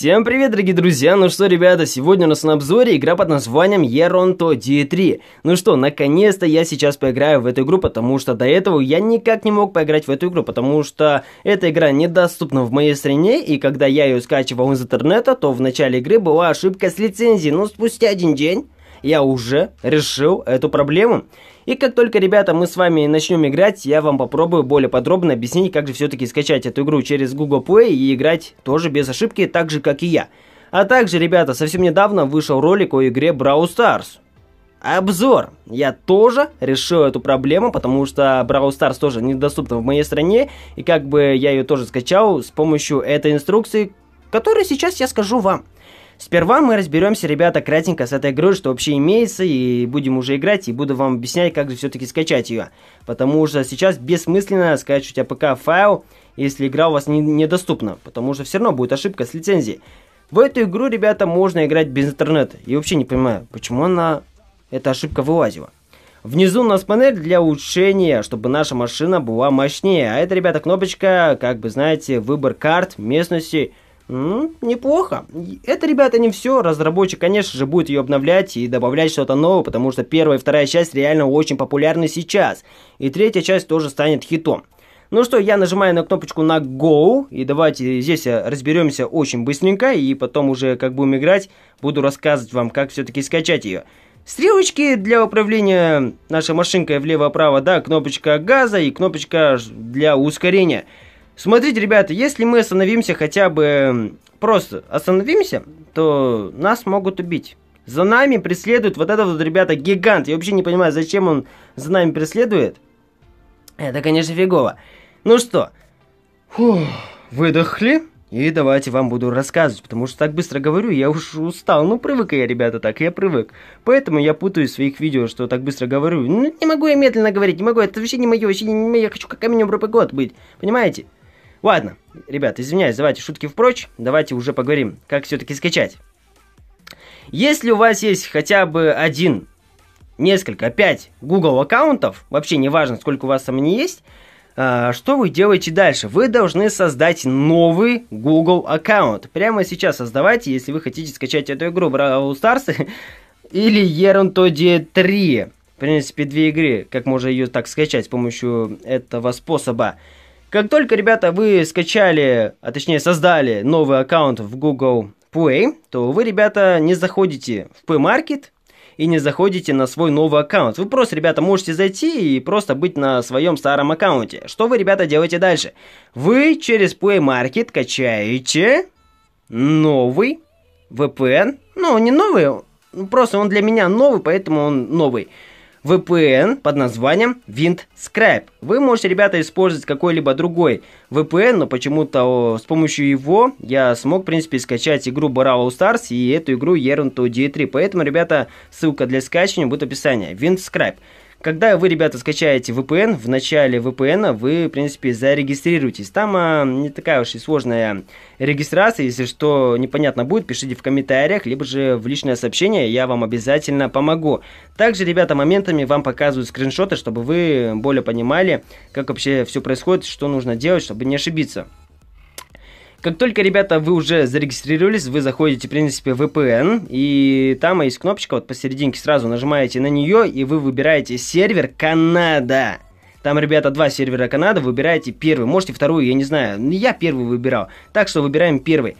Всем привет, дорогие друзья! Ну что, ребята, сегодня у нас на обзоре игра под названием Еронто D3. Ну что, наконец-то я сейчас поиграю в эту игру, потому что до этого я никак не мог поиграть в эту игру, потому что эта игра недоступна в моей стране, и когда я ее скачивал из интернета, то в начале игры была ошибка с лицензией, но ну, спустя один день я уже решил эту проблему. И как только, ребята, мы с вами начнем играть, я вам попробую более подробно объяснить, как же все-таки скачать эту игру через Google Play и играть тоже без ошибки, так же, как и я. А также, ребята, совсем недавно вышел ролик о игре Brawl Stars. Обзор. Я тоже решил эту проблему, потому что Brawl Stars тоже недоступна в моей стране, и как бы я ее тоже скачал с помощью этой инструкции, которую сейчас я скажу вам. Сперва мы разберемся, ребята, кратенько с этой игрой, что вообще имеется, и будем уже играть, и буду вам объяснять, как же все-таки скачать ее. Потому что сейчас бессмысленно скачивать АПК-файл, если игра у вас не, недоступна, потому что все равно будет ошибка с лицензией. В эту игру, ребята, можно играть без интернета. И вообще не понимаю, почему она, эта ошибка вылазила. Внизу у нас панель для улучшения, чтобы наша машина была мощнее. А это, ребята, кнопочка, как бы знаете, выбор карт, местности, местности м неплохо. Это, ребята, не все. Разработчик, конечно же, будет ее обновлять и добавлять что-то новое, потому что первая и вторая часть реально очень популярны сейчас. И третья часть тоже станет хитом. Ну что, я нажимаю на кнопочку на Go, и давайте здесь э, разберемся очень быстренько, и потом уже, как будем играть, буду рассказывать вам, как все-таки скачать ее. Стрелочки для управления нашей машинкой влево-право, да, кнопочка газа и кнопочка для ускорения. Смотрите, ребята, если мы остановимся хотя бы... Просто остановимся, то нас могут убить. За нами преследует вот этот вот, ребята, гигант. Я вообще не понимаю, зачем он за нами преследует. Это, конечно, фигово. Ну что, фух, выдохли. И давайте вам буду рассказывать, потому что так быстро говорю, я уж устал. Ну, привык я, ребята, так, я привык. Поэтому я путаю в своих видео, что так быстро говорю. Ну, не могу я медленно говорить, не могу, это вообще не мое, вообще не мое, я хочу как камень об год быть, понимаете? Ладно, ребят, извиняюсь, давайте шутки впрочь, давайте уже поговорим, как все-таки скачать. Если у вас есть хотя бы один, несколько, пять Google аккаунтов, вообще не важно, сколько у вас там не есть, а, что вы делаете дальше? Вы должны создать новый Google аккаунт. Прямо сейчас создавайте, если вы хотите скачать эту игру Brawl Stars или Еронтоди 3. В принципе, две игры, как можно ее так скачать с помощью этого способа. Как только, ребята, вы скачали, а точнее создали новый аккаунт в Google Play, то вы, ребята, не заходите в Play Market и не заходите на свой новый аккаунт. Вы просто, ребята, можете зайти и просто быть на своем старом аккаунте. Что вы, ребята, делаете дальше? Вы через Play Market качаете новый VPN. Ну, не новый, просто он для меня новый, поэтому он новый. VPN под названием WindScribe. Вы можете, ребята, использовать какой-либо другой VPN, но почему-то с помощью его я смог, в принципе, скачать игру Brawl Stars и эту игру Ерунту D3. Поэтому, ребята, ссылка для скачивания будет в описании. WindScribe. Когда вы, ребята, скачаете VPN, в начале VPN вы, в принципе, зарегистрируетесь. Там а, не такая уж и сложная регистрация. Если что непонятно будет, пишите в комментариях, либо же в личное сообщение, я вам обязательно помогу. Также, ребята, моментами вам показывают скриншоты, чтобы вы более понимали, как вообще все происходит, что нужно делать, чтобы не ошибиться. Как только, ребята, вы уже зарегистрировались, вы заходите, в принципе, в VPN, и там есть кнопочка вот посерединке, сразу нажимаете на нее, и вы выбираете сервер Канада. Там, ребята, два сервера Канада, выбираете первый, можете вторую, я не знаю, ну, я первый выбирал, так что выбираем первый.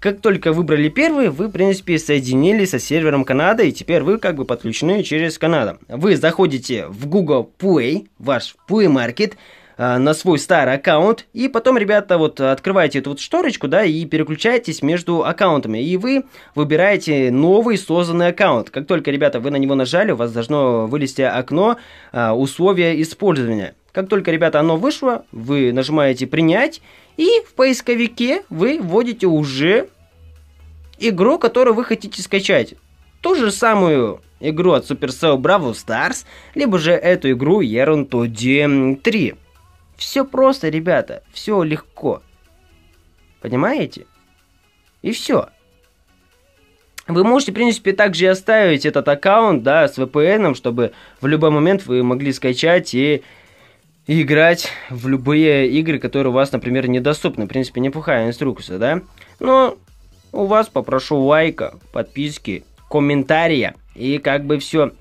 Как только выбрали первый, вы, в принципе, соединились со сервером Канады, и теперь вы как бы подключены через Канаду. Вы заходите в Google Play, ваш Play Market, Э, на свой старый аккаунт, и потом, ребята, вот открываете эту вот шторочку, да, и переключаетесь между аккаунтами, и вы выбираете новый созданный аккаунт. Как только, ребята, вы на него нажали, у вас должно вылезти окно а, «Условия использования». Как только, ребята, оно вышло, вы нажимаете «Принять», и в поисковике вы вводите уже игру, которую вы хотите скачать. Ту же самую игру от Supercell Bravo Stars, либо же эту игру Ерунту DM 3. Все просто, ребята, все легко. Понимаете? И все. Вы можете, в принципе, также и оставить этот аккаунт, да, с VPN, чтобы в любой момент вы могли скачать и, играть в любые игры, которые у вас, например, недоступны. В принципе, неплохая инструкция, да? Но у вас попрошу лайка, подписки, комментария и как бы все.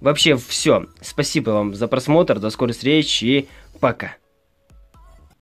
Вообще все. Спасибо вам за просмотр, до скорой встречи и пока.